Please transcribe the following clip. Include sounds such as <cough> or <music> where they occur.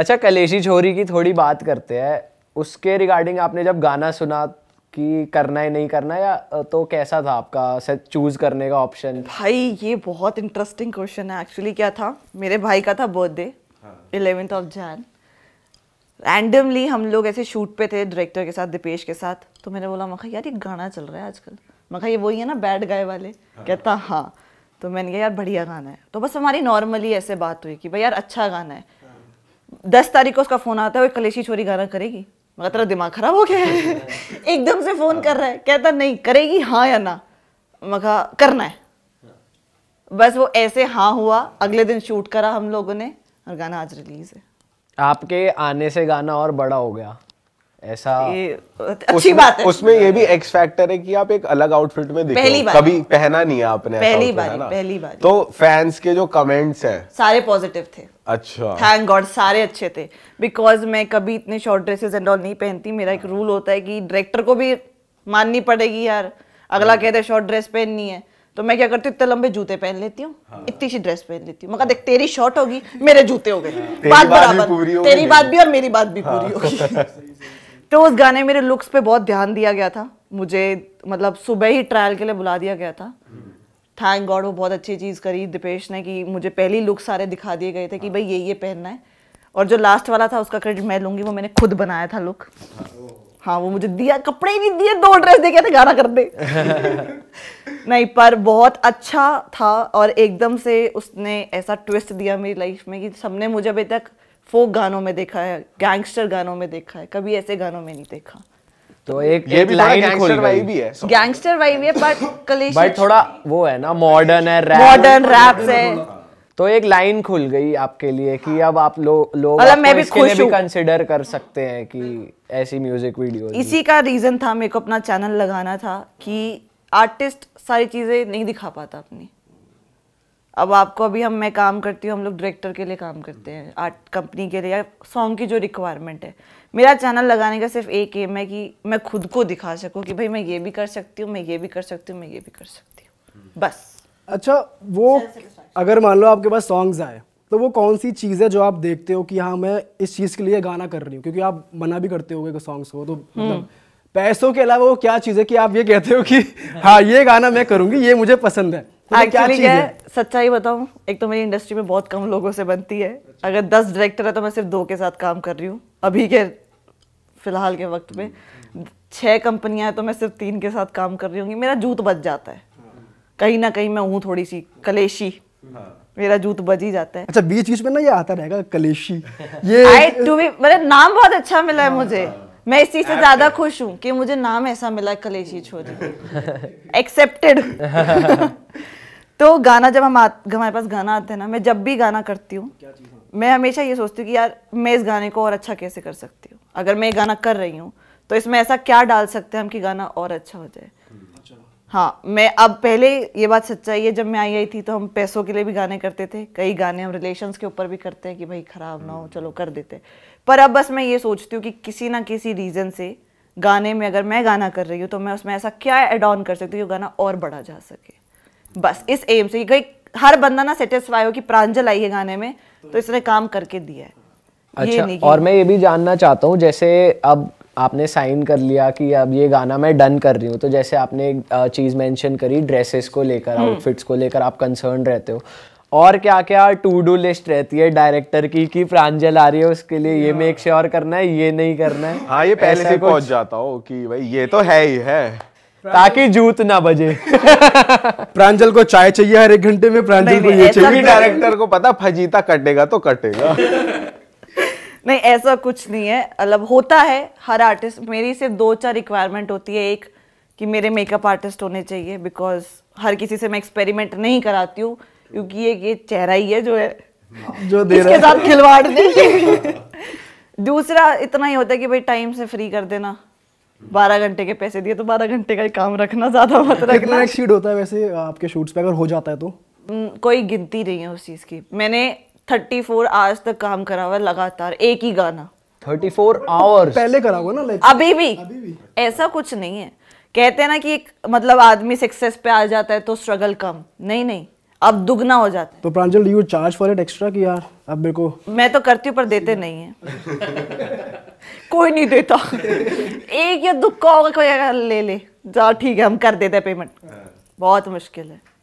अच्छा कलेशी छोरी की थोड़ी बात करते हैं उसके रिगार्डिंग आपने जब गाना सुना कि करना है नहीं करना या तो कैसा था आपका चूज करने का ऑप्शन भाई ये बहुत इंटरेस्टिंग क्वेश्चन है एक्चुअली क्या था मेरे भाई का था birthday eleventh of Jan randomly हम लोग ऐसे शूट पे थे डायरेक्टर के साथ दीपेश के साथ तो मैंने बोला मखा यार ये गाना चल रहा है आजकल मखा ये वही है ना बैड गाय वाले हाँ। कहता हाँ तो मैंने कहा यार बढ़िया गाना है तो बस हमारी नॉर्मली ऐसे बात हुई कि भाई यार अच्छा गाना है दस तारीख को उसका फ़ोन आता है वो कलेशी छोरी गाना करेगी मगर तेरा दिमाग ख़राब हो गया है <laughs> एकदम से फ़ोन कर रहा है कहता नहीं करेगी हाँ या ना मगर करना है बस वो ऐसे हाँ हुआ अगले दिन शूट करा हम लोगों ने और गाना आज रिलीज़ है आपके आने से गाना और बड़ा हो गया ऐसा अच्छी उस, बात है उसमें ये भी एक्स फैक्टर है कि आप एक अलग आउटफिट में दिखे दिखो कभी पहना नहीं है आपने पहली बार पहली बार तो फैंस के जो कमेंट्स हैं सारे पॉजिटिव थे अच्छा थैंक गॉड सारे अच्छे थे बिकॉज मैं कभी इतने शॉर्ट ड्रेसेस एंड ऑल नहीं पहनती मेरा एक रूल होता है कि डायरेक्टर को भी माननी पड़ेगी यार अगला कहते हैं शॉर्ट ड्रेस पहननी है तो मैं क्या करती हूँ इतने लंबे जूते पहन लेती हूँ हाँ। इतनी सी ड्रेस पहन लेती हूँ मगर देख तेरी शॉर्ट होगी मेरे जूते हो गए हाँ। बात बराबर तेरी बात भी और मेरी बात भी हाँ। पूरी होगी <laughs> तो उस गाने मेरे लुक्स पे बहुत ध्यान दिया गया था मुझे मतलब सुबह ही ट्रायल के लिए बुला दिया गया था थैंक गॉड वो बहुत अच्छी चीज़ करी दीपेश ने कि मुझे पहले लुक सारे दिखा दिए गए थे कि भाई ये ये पहनना है और जो लास्ट वाला था उसका क्रेडिट मैं लूँगी वो मैंने खुद बनाया था लुक हाँ वो मुझे दिया कपड़े ही नहीं दिए दो ड्रेस दे था गाना कर दे <laughs> नहीं पर बहुत अच्छा था और एकदम से उसने ऐसा ट्विस्ट दिया मेरी लाइफ में कि सबने मुझे अभी तक फोक गानों में देखा है गैंगस्टर गानों में देखा है कभी ऐसे गानों में नहीं देखा तो एक ये एक भी भी है गैंगस्टर वाइब है बट कलेश बट थोड़ा वो है ना मॉडर्न है रैप मॉडर्न रैप है तो एक लाइन खुल गई आपके लिए कि अब आप लोग लोग मतलब मैं भी खुश भी कंसिडर कर सकते हैं कि ऐसी म्यूजिक वीडियो इसी का रीजन था मेरे को अपना चैनल लगाना था कि आर्टिस्ट सारी चीजें नहीं दिखा पाता अपनी अब आपको अभी हम मैं काम करती हूँ हम लोग डायरेक्टर के लिए काम करते हैं आर्ट कंपनी के लिए या सॉन्ग की जो रिक्वायरमेंट है मेरा चैनल लगाने का सिर्फ एक एम है कि मैं खुद को दिखा सकूँ कि भाई मैं ये भी कर सकती हूँ मैं ये भी कर सकती हूँ मैं ये भी कर सकती हूँ बस अच्छा वो अगर मान लो आपके पास सॉन्ग्स आए तो वो कौन सी चीज़ है जो आप देखते हो कि हाँ मैं इस चीज़ के लिए गाना कर रही हूँ क्योंकि आप मना भी करते हो सॉन्ग्स को तो मतलब हम्म। पैसों के अलावा वो क्या चीज़ है कि आप ये कहते हो कि हाँ ये गाना मैं करूँगी ये मुझे पसंद है एक्चुअली मतलब क्या है सच्चाई बताऊं एक तो मेरी इंडस्ट्री में बहुत कम लोगों से बनती है अच्छा। अगर दस डायरेक्टर है तो मैं सिर्फ दो के साथ काम कर रही हूँ अभी के फिलहाल के वक्त में छह कंपनियां हैं तो मैं सिर्फ तीन के साथ काम कर रही हूँ मेरा जूत बच जाता है हाँ। कहीं ना कहीं मैं हूँ थोड़ी सी कलेशी हाँ। मेरा जूत बज ही जाता है अच्छा बीच बीच में ना ये आता रहेगा कलेशी <laughs> ये आई मतलब नाम बहुत अच्छा मिला है हाँ, मुझे मैं इस चीज से ज्यादा खुश हूँ कि मुझे नाम ऐसा मिला कलेशी छोरी एक्सेप्टेड <laughs> <laughs> तो गाना जब हम हमारे पास गाना आते हैं ना मैं जब भी गाना करती हूँ मैं हमेशा ये सोचती हूँ कि यार मैं इस गाने को और अच्छा कैसे कर सकती हूँ अगर मैं गाना कर रही हूँ तो इसमें ऐसा क्या डाल सकते हैं हम कि गाना और अच्छा हो जाए हम्म, अच्छा। हाँ मैं अब पहले ये बात सच्चाई है जब मैं आई आई थी तो हम पैसों के लिए भी गाने करते थे कई गाने हम रिलेशंस के ऊपर भी करते हैं कि भाई ख़राब ना हो हम्म। चलो कर देते पर अब बस मैं ये सोचती हूँ कि किसी ना किसी रीज़न से गाने में अगर मैं गाना कर रही हूँ तो मैं उसमें ऐसा क्या एड ऑन कर सकती हूँ कि गाना और बढ़ा जा सके बस इस एम से कि हर बंदा ना सेटिस्फाई हो कि प्रांजल आई है गाने में तो इसने काम करके दिया है अच्छा और मैं ये भी जानना चाहता हूँ जैसे अब आपने साइन कर लिया कि अब ये गाना मैं डन कर रही हूँ तो जैसे आपने एक चीज़ मेंशन करी ड्रेसेस को लेकर आउटफिट्स हम्म। को लेकर आप कंसर्न रहते हो और क्या क्या टू डू लिस्ट रहती है डायरेक्टर की कि प्रांजल आ रही है उसके लिए ये मेक श्योर करना है ये नहीं करना है हाँ ये पहले से पहुंच जाता हो कि भाई ये तो है ही है ताकि जूत ना बजे <laughs> प्रांजल को चाय चाहिए हर एक घंटे में प्रांजल को ये चाहिए डायरेक्टर को पता फजीता कटेगा तो कटेगा <laughs> नहीं ऐसा कुछ नहीं है मतलब होता है हर आर्टिस्ट मेरी से दो चार रिक्वायरमेंट होती है एक कि मेरे मेकअप आर्टिस्ट होने चाहिए बिकॉज हर किसी से मैं एक्सपेरिमेंट नहीं कराती हूँ क्योंकि ये ये चेहरा ही है जो है <laughs> जो दे इसके साथ खिलवाड़ दूसरा इतना ही होता है कि भाई टाइम से फ्री कर देना बारह घंटे के पैसे दिए तो बारह घंटे का ही काम रखना ज्यादा मत रखना एक्सीड होता है वैसे आपके शूट्स पे अगर हो जाता है तो कोई गिनती नहीं है उस चीज़ की मैंने थर्टी फोर आवर्स तक काम करा हुआ लगातार एक ही गाना थर्टी फोर आवर्स पहले करा हुआ ना लाइक अभी भी अभी भी ऐसा कुछ नहीं है कहते हैं ना कि एक मतलब आदमी सक्सेस पे आ जाता है तो स्ट्रगल कम नहीं नहीं अब दुगना हो जाता है तो Pranjal you charge for it extra कि यार अब मेरे को मैं तो करती हूँ पर देते <laughs> नहीं है कोई नहीं देता एक या दुख का होगा कोई ले ले जाओ ठीक है हम कर देते पेमेंट हाँ। बहुत मुश्किल है